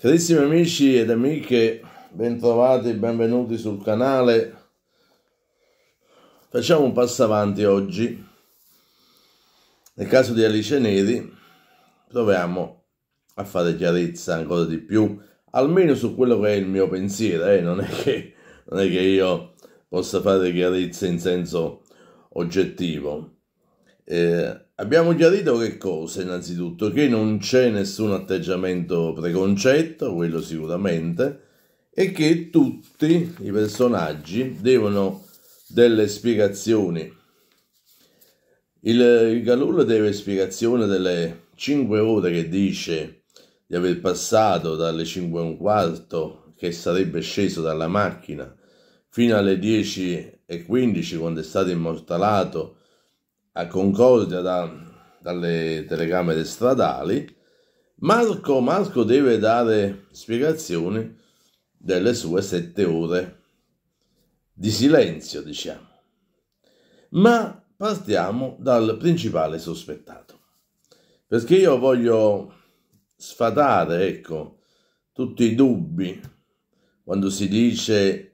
Carissimi amici ed amiche, bentrovati e benvenuti sul canale. Facciamo un passo avanti oggi. Nel caso di Alice Neri, proviamo a fare chiarezza ancora di più, almeno su quello che è il mio pensiero. Eh? Non, è che, non è che io possa fare chiarezza in senso oggettivo. Eh, Abbiamo chiarito che cosa? Innanzitutto che non c'è nessun atteggiamento preconcetto, quello sicuramente, e che tutti i personaggi devono delle spiegazioni. Il, il Galul deve spiegazione delle 5 ore che dice di aver passato dalle 5 e un quarto che sarebbe sceso dalla macchina fino alle 10 e 15 quando è stato immortalato a Concordia da, dalle telecamere stradali, Marco, Marco deve dare spiegazioni delle sue sette ore di silenzio, diciamo. Ma partiamo dal principale sospettato, perché io voglio sfatare, ecco, tutti i dubbi quando si dice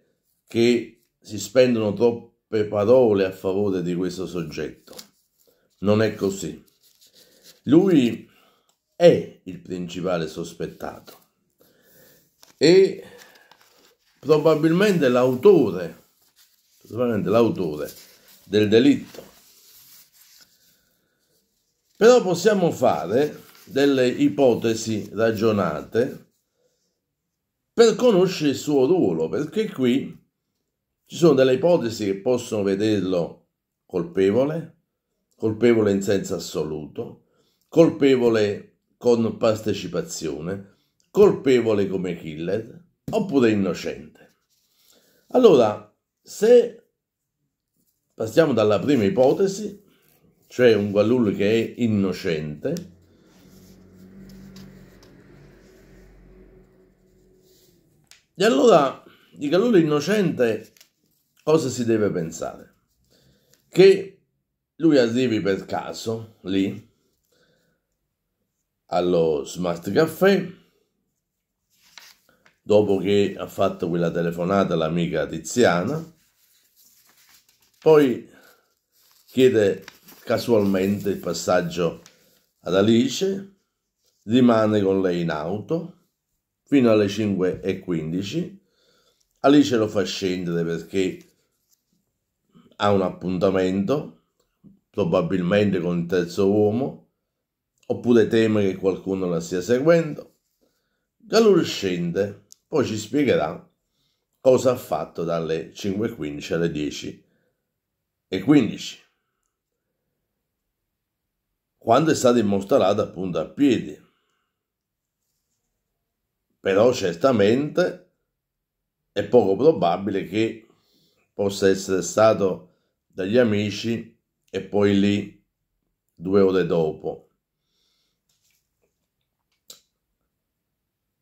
che si spendono troppe parole a favore di questo soggetto. Non è così. Lui è il principale sospettato e probabilmente l'autore, probabilmente l'autore del delitto. Però possiamo fare delle ipotesi ragionate per conoscere il suo ruolo, perché qui ci sono delle ipotesi che possono vederlo colpevole, colpevole in senso assoluto, colpevole con partecipazione, colpevole come killer oppure innocente. Allora, se passiamo dalla prima ipotesi, cioè un Guallul che è innocente, e allora di Guallul innocente cosa si deve pensare? Che lui arrivi per caso lì allo smart caffè dopo che ha fatto quella telefonata l'amica Tiziana poi chiede casualmente il passaggio ad Alice rimane con lei in auto fino alle 5 e 15 Alice lo fa scendere perché ha un appuntamento probabilmente con il terzo uomo, oppure teme che qualcuno la stia seguendo. Galur scende, poi ci spiegherà cosa ha fatto dalle 5.15 alle 10.15. Quando è stata immostrata appunto a piedi. Però certamente è poco probabile che possa essere stato dagli amici e poi lì due ore dopo.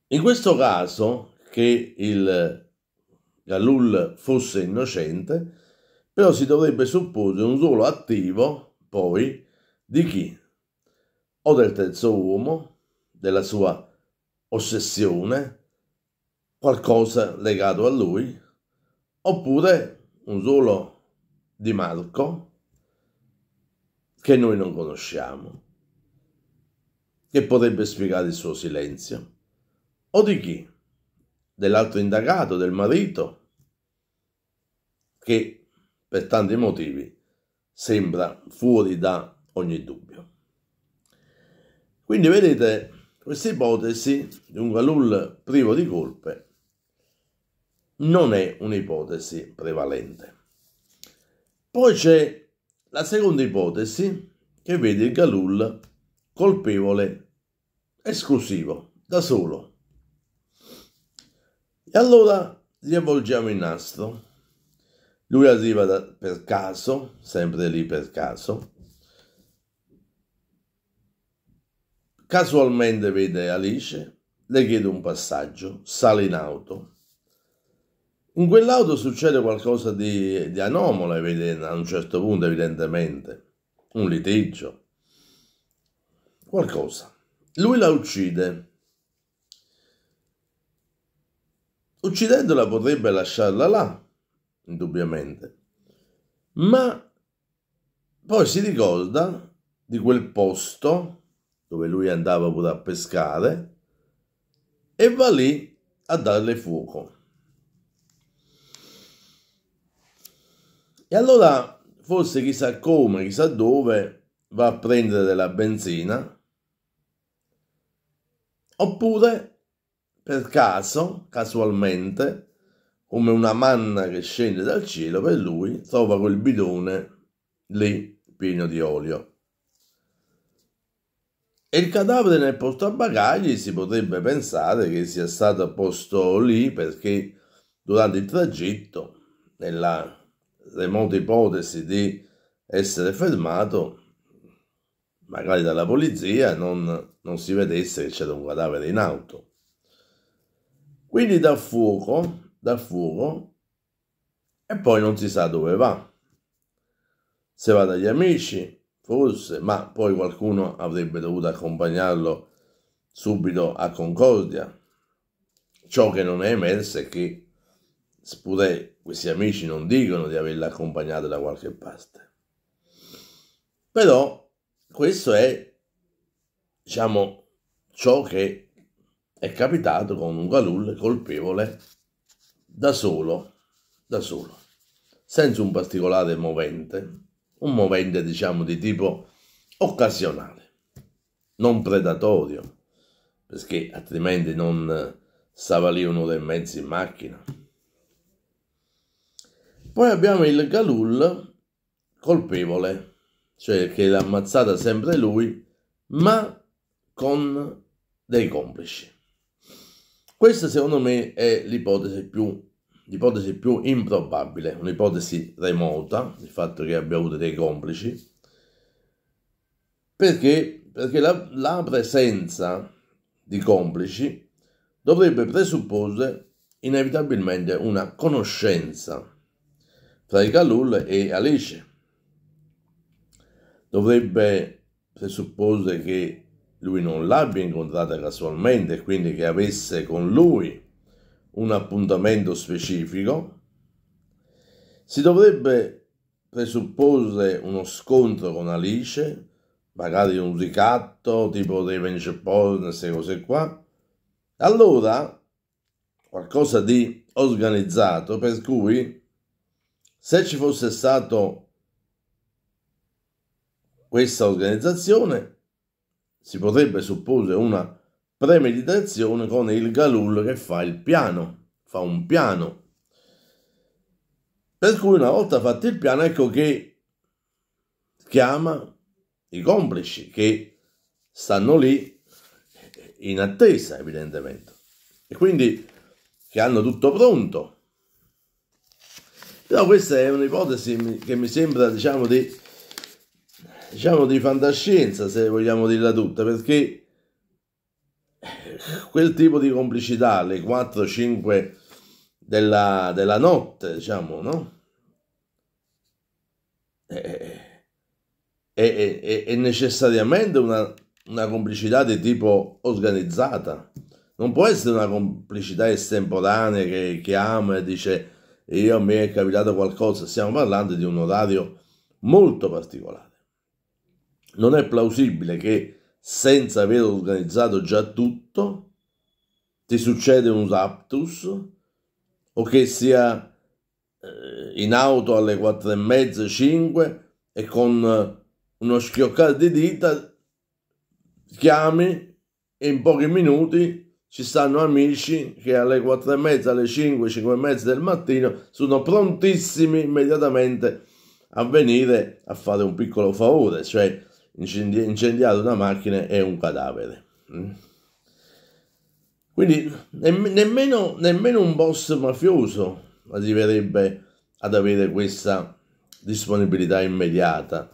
In questo caso, che il Galul fosse innocente, però si dovrebbe supporre un ruolo attivo, poi, di chi? O del terzo uomo, della sua ossessione, qualcosa legato a lui, oppure un ruolo di Marco, che noi non conosciamo, che potrebbe spiegare il suo silenzio. O di chi? Dell'altro indagato, del marito, che per tanti motivi sembra fuori da ogni dubbio. Quindi vedete questa ipotesi di un Galul privo di colpe non è un'ipotesi prevalente. Poi c'è la seconda ipotesi che vede il Galul colpevole esclusivo, da solo. E allora riavvolgiamo il nastro. Lui arriva da, per caso, sempre lì per caso. Casualmente vede Alice, le chiede un passaggio, sale in auto in quell'auto succede qualcosa di, di anomalo a un certo punto, evidentemente. Un litigio. Qualcosa. Lui la uccide. Uccidendola potrebbe lasciarla là, indubbiamente. Ma poi si ricorda di quel posto dove lui andava pure a pescare e va lì a darle fuoco. E allora, forse chissà come, chissà dove, va a prendere della benzina, oppure, per caso, casualmente, come una manna che scende dal cielo, per lui trova quel bidone lì pieno di olio. E il cadavere nel portabagagli si potrebbe pensare che sia stato posto lì perché durante il tragitto, nella remota ipotesi di essere fermato, magari dalla polizia, non, non si vedesse che c'era un cadavere in auto. Quindi dà fuoco, dà fuoco e poi non si sa dove va. Se va dagli amici, forse, ma poi qualcuno avrebbe dovuto accompagnarlo subito a Concordia. Ciò che non è emerso è che Spure questi amici non dicono di averla accompagnata da qualche parte. Però questo è, diciamo, ciò che è capitato con un Galul colpevole da solo, da solo, senza un particolare movente, un movente diciamo di tipo occasionale, non predatorio, perché altrimenti non stava lì un'ora e mezza in macchina. Poi abbiamo il Galul colpevole, cioè che l'ha ammazzata sempre lui, ma con dei complici. Questa secondo me è l'ipotesi più, l'ipotesi più improbabile, un'ipotesi remota, il fatto che abbia avuto dei complici, perché, perché la, la presenza di complici dovrebbe presupporre inevitabilmente una conoscenza tra i Galul e Alice. Dovrebbe presupporre che lui non l'abbia incontrata casualmente e quindi che avesse con lui un appuntamento specifico. Si dovrebbe presupporre uno scontro con Alice, magari un ricatto tipo revenge porn, queste cose qua. Allora, qualcosa di organizzato per cui se ci fosse stato questa organizzazione, si potrebbe supporre una premeditazione con il Galul che fa il piano, fa un piano. Per cui una volta fatto il piano ecco che chiama i complici che stanno lì in attesa evidentemente e quindi che hanno tutto pronto però questa è un'ipotesi che mi sembra, diciamo, di, diciamo, di fantascienza, se vogliamo dirla tutta, perché quel tipo di complicità, alle 4-5 della, della, notte, diciamo, no? È, è, è, è necessariamente una, una complicità di tipo organizzata. Non può essere una complicità estemporanea che chiama e dice e a me è capitato qualcosa, stiamo parlando di un orario molto particolare. Non è plausibile che senza aver organizzato già tutto ti succede un raptus o che sia eh, in auto alle quattro e mezza, cinque e con eh, uno schioccare di dita chiami e in pochi minuti ci stanno amici che alle 4 e mezza, alle 5, 5 e mezza del mattino sono prontissimi immediatamente a venire a fare un piccolo favore, cioè incendiare una macchina e un cadavere. Mm. Quindi nemmeno, nemmeno un boss mafioso arriverebbe ad avere questa disponibilità immediata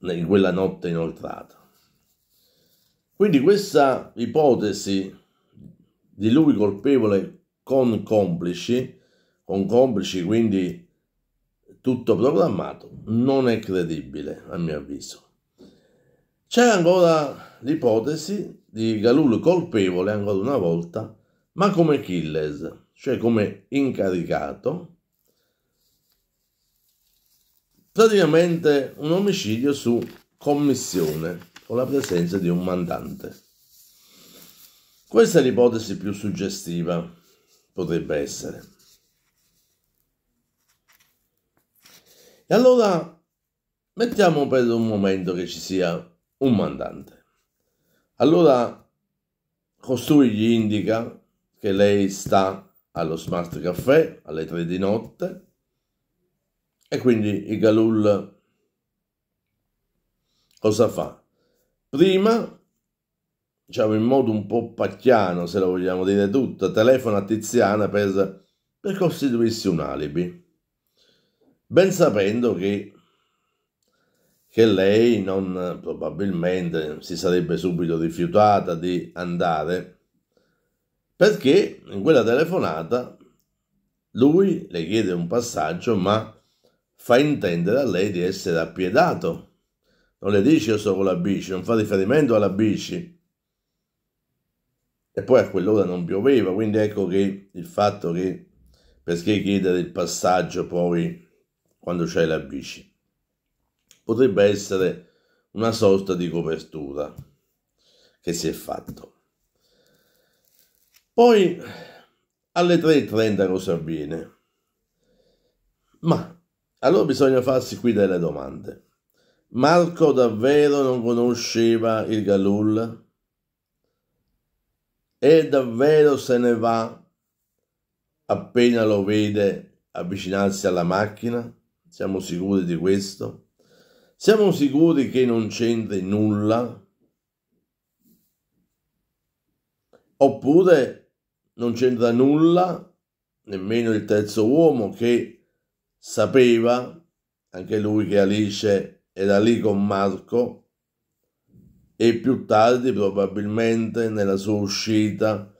in quella notte inoltrata. Quindi questa ipotesi di lui colpevole con complici, con complici quindi tutto programmato, non è credibile a mio avviso. C'è ancora l'ipotesi di Galul colpevole ancora una volta, ma come killer, cioè come incaricato, praticamente un omicidio su commissione con la presenza di un mandante. Questa è l'ipotesi più suggestiva, potrebbe essere. E allora mettiamo per un momento che ci sia un mandante. Allora costui gli indica che lei sta allo smart caffè alle 3 di notte e quindi il Galul cosa fa? Prima, diciamo in modo un po' pacchiano se lo vogliamo dire tutta, telefona a Tiziana per, per costituirsi un alibi, ben sapendo che, che lei non, probabilmente si sarebbe subito rifiutata di andare perché in quella telefonata lui le chiede un passaggio ma fa intendere a lei di essere appiedato non le dici io sto con la bici, non fa riferimento alla bici. E poi a quell'ora non pioveva, quindi ecco che il fatto che perché chiedere il passaggio poi quando c'è la bici. Potrebbe essere una sorta di copertura che si è fatto. Poi alle 3.30 cosa avviene? Ma allora bisogna farsi qui delle domande. Marco davvero non conosceva il Galul? E davvero se ne va appena lo vede avvicinarsi alla macchina? Siamo sicuri di questo? Siamo sicuri che non c'entri nulla? Oppure non c'entra nulla nemmeno il terzo uomo che sapeva, anche lui che Alice era lì con Marco e più tardi probabilmente nella sua uscita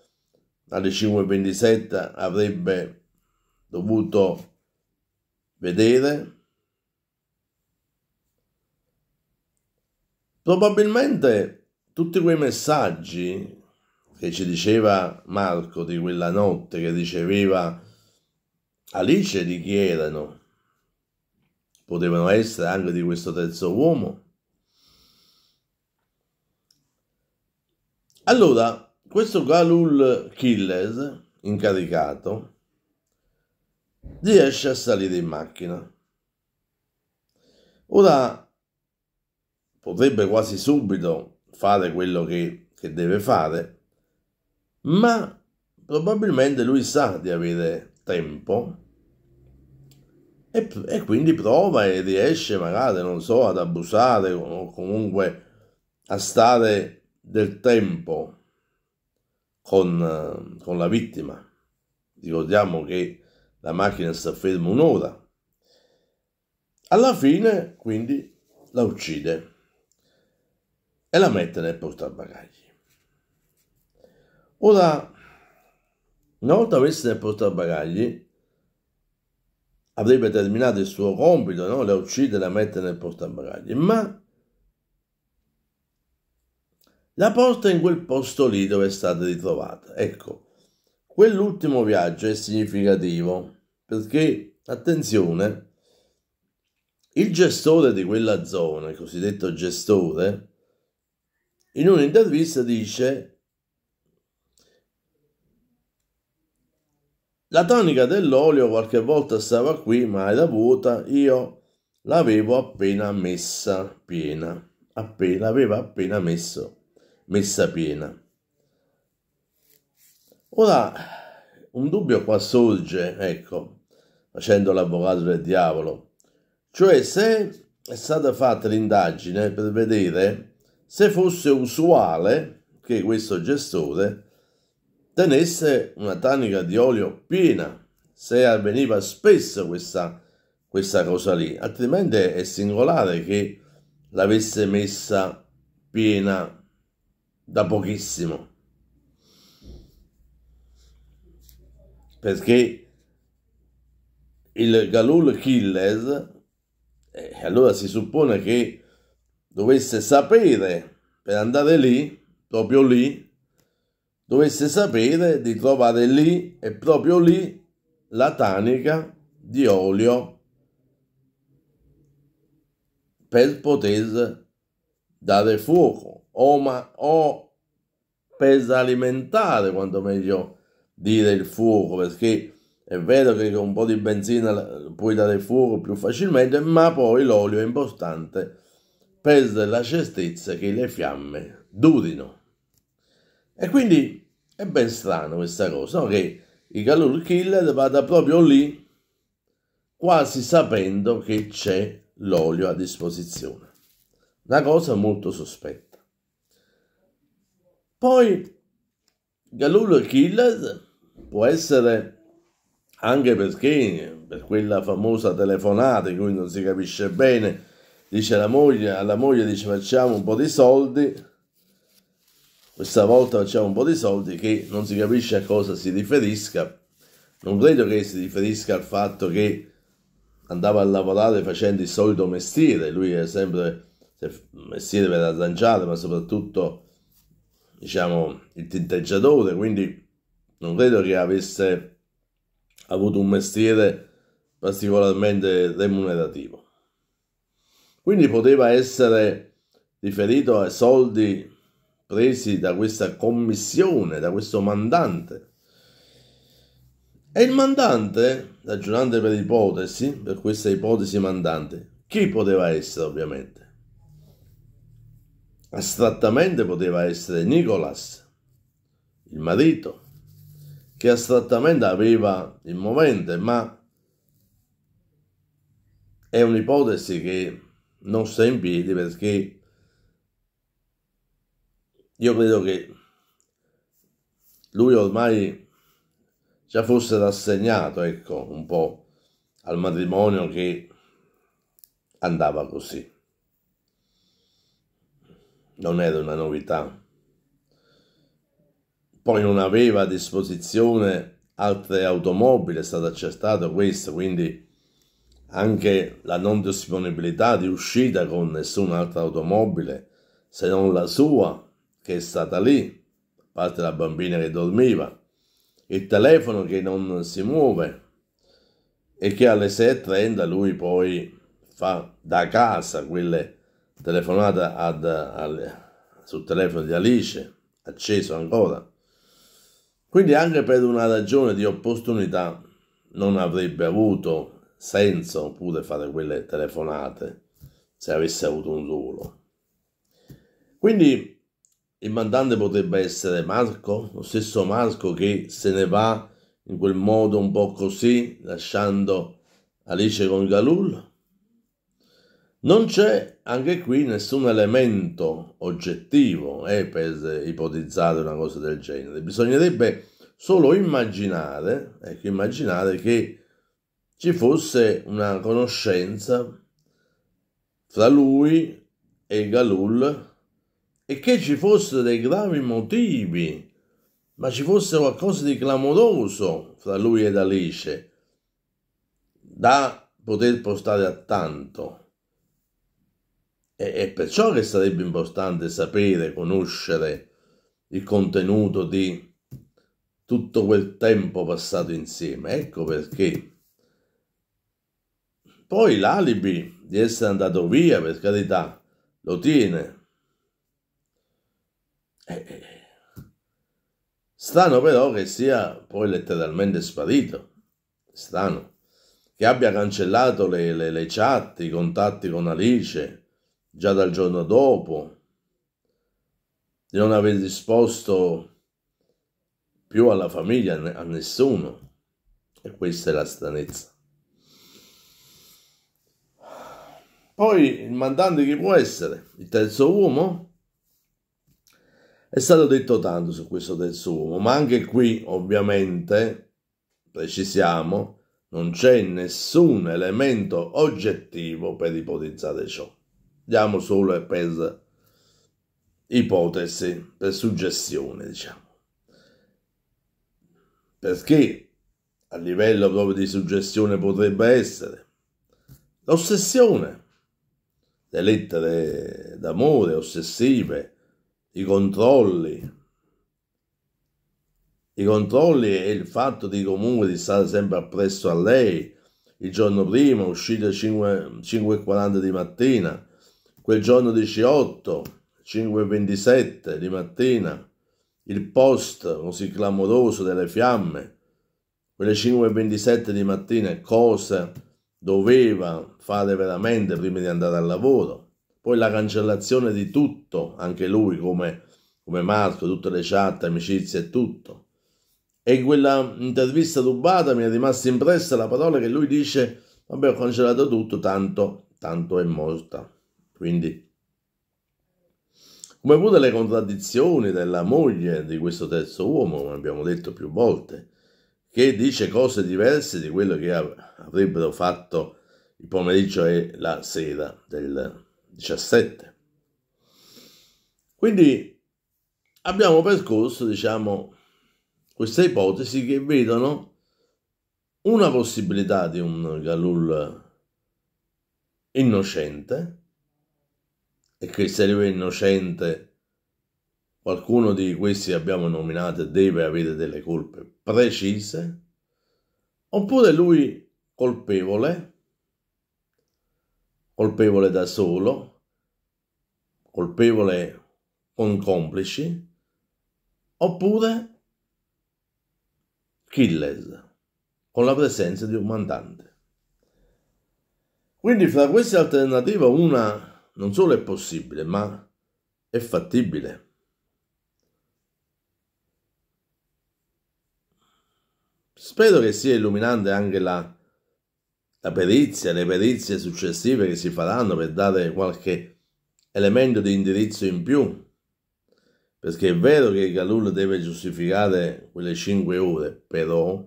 alle 5.27 avrebbe dovuto vedere. Probabilmente tutti quei messaggi che ci diceva Marco di quella notte, che riceveva Alice, di chi erano? potevano essere anche di questo terzo uomo. Allora, questo Galul Killer, incaricato, riesce a salire in macchina. Ora potrebbe quasi subito fare quello che, che deve fare, ma probabilmente lui sa di avere tempo e, e quindi prova e riesce magari, non so, ad abusare o comunque a stare del tempo con, con la vittima. Ricordiamo che la macchina sta ferma un'ora. Alla fine, quindi, la uccide e la mette nel portabagagli. Ora, una volta messa nel portabagagli, avrebbe terminato il suo compito, no? la uccide, la mette nel portabagagli, ma la porta in quel posto lì dove è stata ritrovata. Ecco, quell'ultimo viaggio è significativo perché, attenzione, il gestore di quella zona, il cosiddetto gestore, in un'intervista dice La tonica dell'olio qualche volta stava qui, ma era vuota. io l'avevo appena messa piena, appena, l'aveva appena messo, messa piena. Ora, un dubbio qua sorge, ecco, facendo l'avvocato del diavolo, cioè se è stata fatta l'indagine per vedere se fosse usuale che questo gestore tenesse una tanica di olio piena, se avveniva spesso questa, questa cosa lì, altrimenti è singolare che l'avesse messa piena da pochissimo. Perché il Galul Killer, eh, allora si suppone che dovesse sapere per andare lì, proprio lì, dovesse sapere di trovare lì e proprio lì la tanica di olio per poter dare fuoco o, ma, o per alimentare quanto meglio dire il fuoco perché è vero che con un po' di benzina puoi dare fuoco più facilmente ma poi l'olio è importante per la certezza che le fiamme durino e quindi è ben strano questa cosa, no? che il Galur Killer vada proprio lì, quasi sapendo che c'è l'olio a disposizione. Una cosa molto sospetta. Poi Galur Killer può essere anche perché per quella famosa telefonata in cui non si capisce bene, dice alla moglie, alla moglie dice facciamo un po' di soldi, questa volta facciamo un po' di soldi che non si capisce a cosa si riferisca. Non credo che si riferisca al fatto che andava a lavorare facendo il solito mestiere, lui è sempre un mestiere per arrangiare, ma soprattutto diciamo il tinteggiatore, quindi non credo che avesse avuto un mestiere particolarmente remunerativo. Quindi poteva essere riferito a soldi presi da questa commissione, da questo mandante. E il mandante, ragionante per ipotesi, per questa ipotesi mandante, chi poteva essere ovviamente? Astrattamente poteva essere Nicolas, il marito, che astrattamente aveva il movente, ma è un'ipotesi che non sta in piedi perché io credo che lui ormai già fosse rassegnato, ecco, un po' al matrimonio che andava così. Non era una novità. Poi non aveva a disposizione altre automobili, è stato accertato questo, quindi anche la non disponibilità di uscita con nessun'altra automobile se non la sua che è stata lì, a parte la bambina che dormiva, il telefono che non si muove e che alle 6.30 lui poi fa da casa quelle telefonate ad, ad, sul telefono di Alice, acceso ancora. Quindi anche per una ragione di opportunità non avrebbe avuto senso pure fare quelle telefonate se avesse avuto un ruolo. Quindi il mandante potrebbe essere Marco, lo stesso Marco che se ne va in quel modo un po' così, lasciando Alice con Galul. Non c'è anche qui nessun elemento oggettivo eh, per ipotizzare una cosa del genere. Bisognerebbe solo immaginare, ecco, immaginare che ci fosse una conoscenza fra lui e Galul e che ci fossero dei gravi motivi, ma ci fosse qualcosa di clamoroso fra lui ed Alice, da poter portare a tanto. E, e perciò che sarebbe importante sapere, conoscere il contenuto di tutto quel tempo passato insieme. Ecco perché. Poi l'alibi di essere andato via, per carità, lo tiene, eh, strano però che sia poi letteralmente sparito, strano, che abbia cancellato le, le, le chat, i contatti con Alice già dal giorno dopo, di non aver risposto più alla famiglia, a nessuno. E questa è la stranezza. Poi il mandante chi può essere? Il terzo uomo? È stato detto tanto su questo terzo uomo, ma anche qui ovviamente, precisiamo, non c'è nessun elemento oggettivo per ipotizzare ciò. Diamo solo per ipotesi, per suggestione, diciamo. Perché a livello proprio di suggestione potrebbe essere l'ossessione, le lettere d'amore ossessive, i controlli, i controlli e il fatto di comunque di stare sempre appresso a lei, il giorno prima, uscite alle 5.40 di mattina, quel giorno 18, 5.27 di mattina, il post così clamoroso delle fiamme, quelle 5.27 di mattina, cosa doveva fare veramente prima di andare al lavoro poi la cancellazione di tutto, anche lui come, come Marco, tutte le chat, amicizie e tutto. E in quella intervista rubata mi è rimasta impressa la parola che lui dice, vabbè ho cancellato tutto, tanto, tanto è morta. Quindi come pure le contraddizioni della moglie di questo terzo uomo, come abbiamo detto più volte, che dice cose diverse di quello che avrebbero fatto il pomeriggio e la sera del, 17. Quindi abbiamo percorso, diciamo, queste ipotesi che vedono una possibilità di un Galul innocente e che se lui è innocente qualcuno di questi abbiamo nominato deve avere delle colpe precise oppure lui colpevole colpevole da solo colpevole con complici, oppure killers con la presenza di un mandante. Quindi fra queste alternative una non solo è possibile, ma è fattibile. Spero che sia illuminante anche la, la perizia, le perizie successive che si faranno per dare qualche elemento di indirizzo in più, perché è vero che Galul deve giustificare quelle 5 ore, però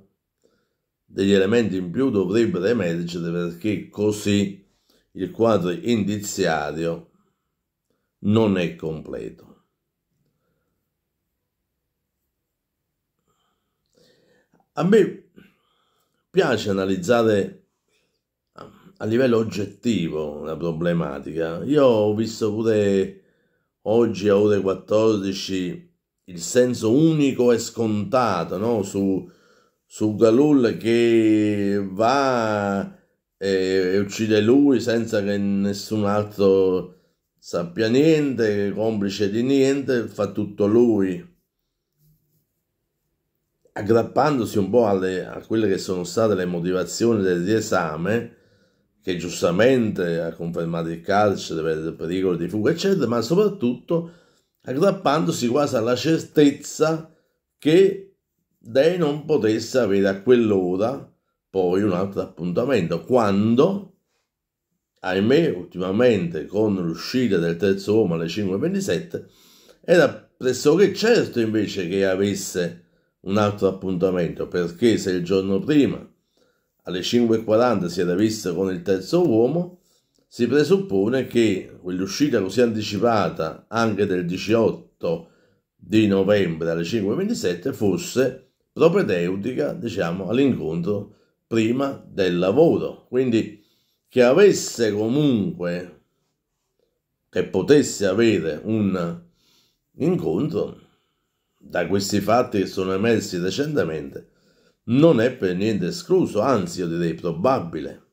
degli elementi in più dovrebbero emergere perché così il quadro indiziario non è completo. A me piace analizzare a livello oggettivo una problematica. Io ho visto pure oggi a ore 14 il senso unico e scontato no? su, su Galul che va e, uccide lui senza che nessun altro sappia niente, complice di niente, fa tutto lui. Aggrappandosi un po' alle, a quelle che sono state le motivazioni del riesame, che giustamente ha confermato il carcere per il pericolo di fuga, eccetera, ma soprattutto aggrappandosi quasi alla certezza che lei non potesse avere a quell'ora poi un altro appuntamento, quando, ahimè, ultimamente con l'uscita del terzo uomo alle 5.27, era pressoché certo invece che avesse un altro appuntamento, perché se il giorno prima alle 5.40 si era vista con il terzo uomo, si presuppone che quell'uscita così anticipata anche del 18 di novembre alle 5.27 fosse propedeutica diciamo, all'incontro prima del lavoro. Quindi che avesse comunque, che potesse avere un incontro, da questi fatti che sono emersi recentemente, non è per niente escluso, anzi io direi probabile.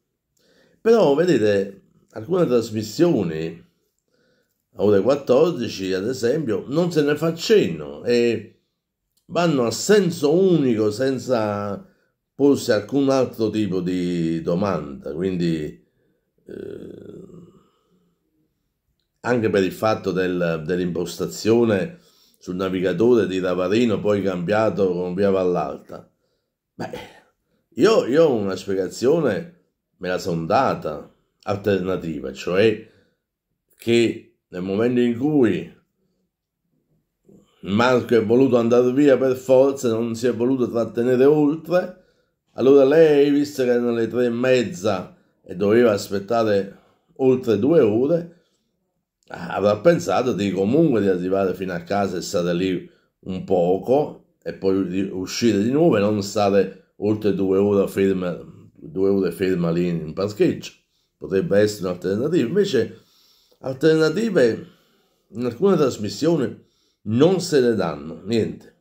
Però vedete, alcune trasmissioni a ore 14 ad esempio non se ne fa cenno e vanno a senso unico senza porsi alcun altro tipo di domanda, quindi eh, anche per il fatto del, dell'impostazione sul navigatore di Ravarino poi cambiato con via Vallalta Beh, io, io una spiegazione me la sono data alternativa, cioè che nel momento in cui Marco è voluto andare via per forza, non si è voluto trattenere oltre, allora lei, visto che erano le tre e mezza e doveva aspettare oltre due ore, avrà pensato di comunque di arrivare fino a casa e stare lì un poco e poi uscire di nuovo e non stare oltre due ore ferma, due ore ferma lì in parcheggio. Potrebbe essere un'alternativa. Invece alternative in alcune trasmissioni non se ne danno, niente.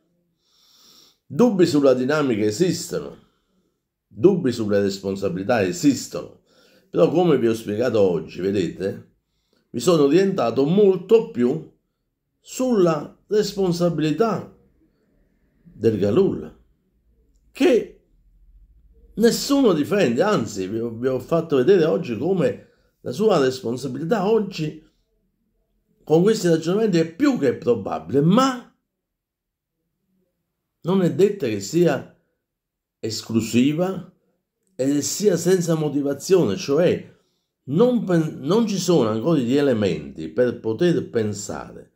Dubbi sulla dinamica esistono, dubbi sulle responsabilità esistono, però come vi ho spiegato oggi, vedete, mi sono orientato molto più sulla responsabilità del Galul, che nessuno difende, anzi vi ho, vi ho fatto vedere oggi come la sua responsabilità oggi con questi ragionamenti è più che probabile, ma non è detta che sia esclusiva e sia senza motivazione, cioè non, non, ci sono ancora gli elementi per poter pensare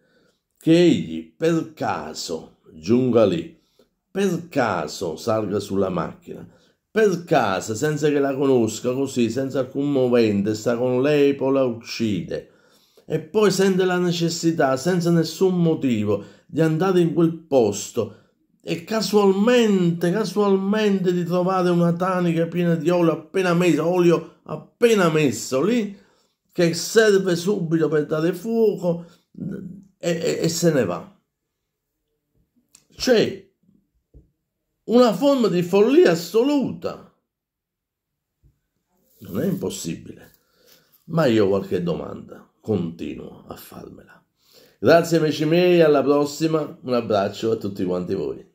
che egli per caso giunga lì per caso salga sulla macchina, per caso, senza che la conosca, così, senza alcun movente, sta con lei, poi la uccide. E poi sente la necessità, senza nessun motivo, di andare in quel posto e casualmente, casualmente di trovare una tanica piena di olio appena messo, olio appena messo lì, che serve subito per dare fuoco e, e, e se ne va. C'è cioè, una forma di follia assoluta. Non è impossibile, ma io ho qualche domanda, continuo a farmela. Grazie amici miei, alla prossima, un abbraccio a tutti quanti voi.